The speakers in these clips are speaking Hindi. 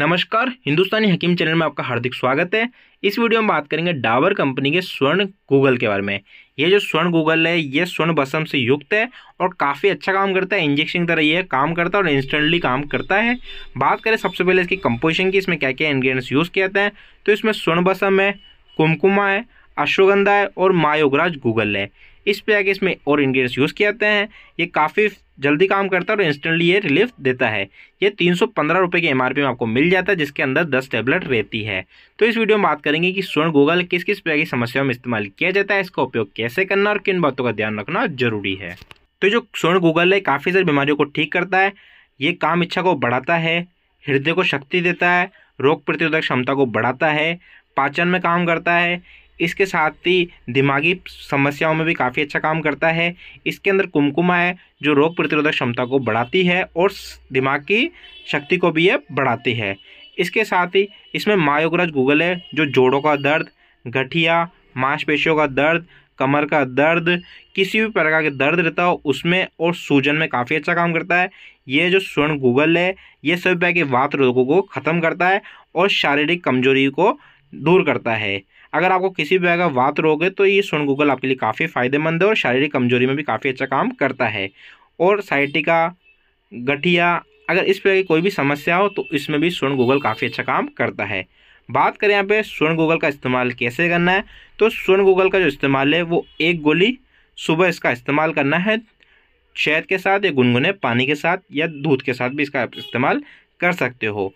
नमस्कार हिंदुस्तानी हकीम चैनल में आपका हार्दिक स्वागत है इस वीडियो में बात करेंगे डाबर कंपनी के स्वर्ण गूगल के बारे में ये जो स्वर्ण गूगल है ये स्वर्ण बसम से युक्त है और काफ़ी अच्छा काम करता है इंजेक्शन तरह ये काम करता है और इंस्टेंटली काम करता है बात करें सबसे पहले इसकी कंपोजिशन की इसमें क्या क्या इन्ग्रीडियंट्स यूज़ किया जाता है तो इसमें स्वर्ण बसम है कुमकुमा है अश्वगंधा है और मायोगराज गूगल है इस पर आके इसमें और इन्ग्रीडियंट्स यूज़ किए जाते हैं ये काफ़ी जल्दी काम करता है और इंस्टेंटली ये रिलीफ देता है ये तीन सौ पंद्रह रुपये के एम में आपको मिल जाता है जिसके अंदर दस टेबलेट रहती है तो इस वीडियो में बात करेंगे कि स्वर्ण गूगल किस किस प्रकार की समस्याओं में इस्तेमाल किया जाता है इसका उपयोग कैसे करना और किन बातों का ध्यान रखना जरूरी है तो जो स्वर्ण गूगल है काफ़ी सारी बीमारियों को ठीक करता है ये काम इच्छा को बढ़ाता है हृदय को शक्ति देता है रोग प्रतिरोधक क्षमता को बढ़ाता है पाचन में काम करता है इसके साथ ही दिमागी समस्याओं में भी काफ़ी अच्छा काम करता है इसके अंदर कुमकुमा है जो रोग प्रतिरोधक क्षमता को बढ़ाती है और दिमाग की शक्ति को भी ये बढ़ाती है इसके साथ ही इसमें मायोग्रज गूगल है जो जोड़ों का दर्द गठिया मांसपेशियों का दर्द कमर का दर्द किसी भी प्रकार के दर्द रहता हो उसमें और सूजन में काफ़ी अच्छा काम करता है ये जो स्वर्ण गूगल है ये सभी प्रकार के वात रोगों को ख़त्म करता है और शारीरिक कमजोरी को दूर करता है अगर आपको किसी भी अगर वात रोग है तो ये स्वर्ण गूगल आपके लिए काफ़ी फायदेमंद है और शारीरिक कमजोरी में भी काफ़ी अच्छा काम करता है और साइटिका गठिया अगर इस पर की कोई भी समस्या हो तो इसमें भी स्वर्ण गूगल काफ़ी अच्छा काम करता है बात करें यहाँ पे स्वर्ण गूगल का इस्तेमाल कैसे करना है तो स्वर्ण गूगल का जो इस्तेमाल है वो एक गोली सुबह इसका इस्तेमाल करना है शहद के साथ या गुनगुने पानी के साथ या दूध के साथ भी इसका इस्तेमाल कर सकते हो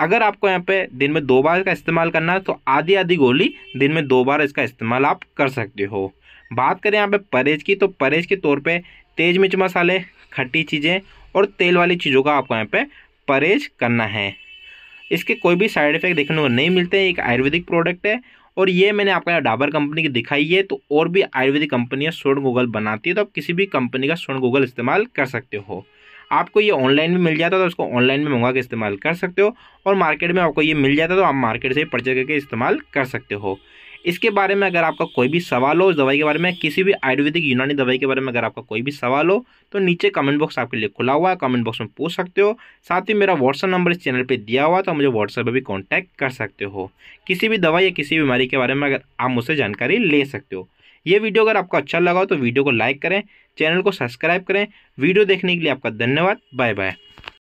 अगर आपको यहाँ पे दिन में दो बार का इस्तेमाल करना है तो आधी आधी गोली दिन में दो बार इसका इस्तेमाल आप कर सकते हो बात करें यहाँ पे परहेज की तो परहेज के तौर पे तेज मिर्च मसाले खट्टी चीज़ें और तेल वाली चीज़ों का आपको यहाँ पे परहेज करना है इसके कोई भी साइड इफेक्ट देखने को नहीं मिलते हैं एक आयुर्वेदिक प्रोडक्ट है और ये मैंने आपको यहाँ डाबर कंपनी की दिखाई है तो और भी आयुर्वेदिक कंपनियाँ स्वर्ण गूगल बनाती है तो आप किसी भी कंपनी का स्वर्ण गूगल इस्तेमाल कर सकते हो आपको ये ऑनलाइन में मिल जाता तो उसको ऑनलाइन में मंगा के इस्तेमाल कर सकते हो और मार्केट में आपको ये मिल जाता तो आप मार्केट से परचेज करके इस्तेमाल कर सकते हो इसके बारे में अगर आपका कोई भी सवाल हो उस दवाई के बारे में किसी भी आयुर्वेदिक यूनानी दवाई के बारे में अगर आपका कोई भी सवाल हो तो नीचे कमेंट बॉक्स आपके लिए खुला हुआ है कमेंट बॉक्स में पूछ सकते हो साथ ही मेरा व्हाट्सअप नंबर इस चैनल पे दिया हुआ तो मुझे व्हाट्सएप पर भी कॉन्टैक्ट कर सकते हो किसी भी दवाई या किसी बीमारी के बारे में अगर आप मुझसे जानकारी ले सकते हो ये वीडियो अगर आपको अच्छा लगा हो तो वीडियो को लाइक करें चैनल को सब्सक्राइब करें वीडियो देखने के लिए आपका धन्यवाद बाय बाय